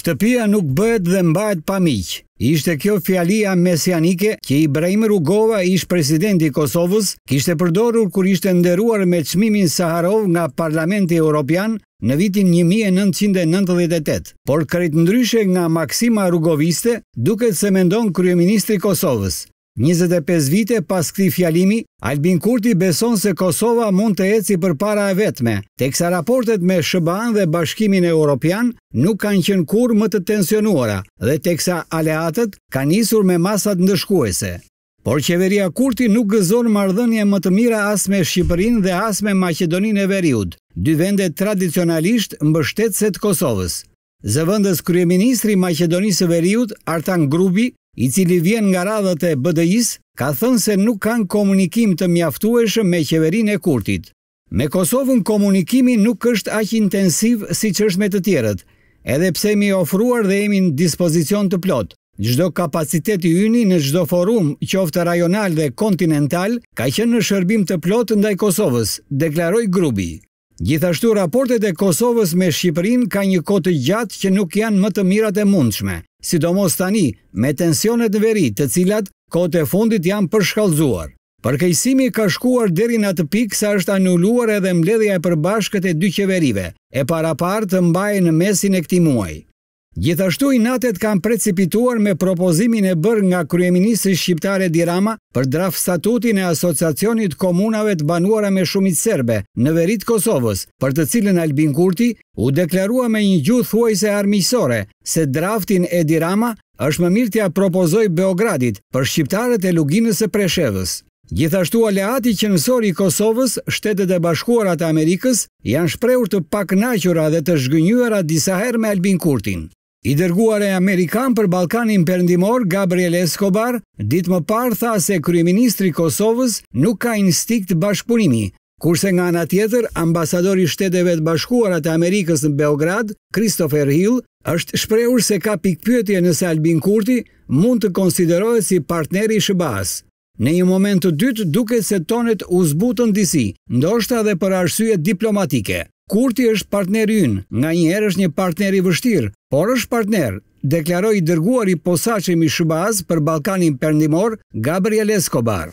Shtëpia nuk bëhet dhe mbahet pa miq. Ishte kjo fjalia mesianike që Ibrahim Rugova, ish presidenti i Kosovës, kishte përdorur kur ishte nderuar me çmimin Saharov nga Parlamenti Evropian në vitin 1998. Por krejt ndryshe nga maksima rugoviste, duket se mendon kryeministri i Kosovës, 25 vite pas këti fjalimi, Albin Kurti beson se Kosova mund të eci për para e vetme, teksa raportet me Shëban dhe Bashkimin e Europian nuk kanë qenë kur më të tensionuara dhe teksa aleatët ka njësur me masat ndëshkuese. Por qeveria Kurti nuk gëzon mardhënje më të mira as me Shqipërin dhe as me Macedonin e Veriut, dy vende tradicionalisht mbështetëset Kosovës. Zëvëndës Kryeministri Macedonisë Veriut, Artan Grubi, i cili vjen nga radhët e bdi s ka thënë se nuk kanë komunikim të mjaftueshëm me qeverin e kurtit. Me Kosovën komunikimi nuk është aq intensiv si që është me të tjerët, edhe pse mi ofruar dhe emin dispozicion të plot. Gjdo kapaciteti yni në gjdo forum, qoftë rajonal dhe kontinental, ka qenë në shërbim të plot ndaj Kosovës, deklaroj grubi. Gjithashtu raportet e Kosovës me Shqipërin ka një kote gjatë që nuk janë më të mirat e mundshme, sidomos tani me tensionet në veri të cilat kote e fundit janë përshkallzuar. Përkejsimi ka shkuar deri në atë pikë sa është anulluar edhe mbledhja e përbashkët e dy qeverive, e para partë të mbaje në mesin e këti muaj. Gjithashtu i natet kam precipituar me propozimin e bërë nga Kryeministri Shqiptare Dirama për draft statutin e Asociacionit Komunave të Banuara me Shumit Serbe në verit Kosovës, për të cilën Albin Kurti u deklarua me një gjuth huajse armisore se draftin e Dirama është më mirë tja propozoj Beogradit për Shqiptarët e Luginës e Preshevës. Gjithashtu aleati që nësori i Kosovës, shtetet e bashkuarat e Amerikës, janë shpreur të pak nachura dhe të shgënyuara disa her me Albin Kurtin. I dërguar e Amerikan për Balkanin përndimor, Gabriel Escobar, ditë më parë tha se Kryeministri Kosovës nuk ka instikt bashkëpunimi, kurse nga nga tjetër, ambasadori shteteve të bashkuarat e Amerikës në Beograd, Christopher Hill, është shprehur se ka pikpyetje nëse Albin Kurti mund të konsiderohet si partneri i SBA-s. Në një moment të dytë duket se tonet u zbutën disi, ndoshta edhe për arsye diplomatike. Kurti është partneri ynë, nga një është një partneri vështirë, por është partner. deklaroj i dërguar i posaqemi shubaz për Balkanin përndimor, Gabriel Escobar.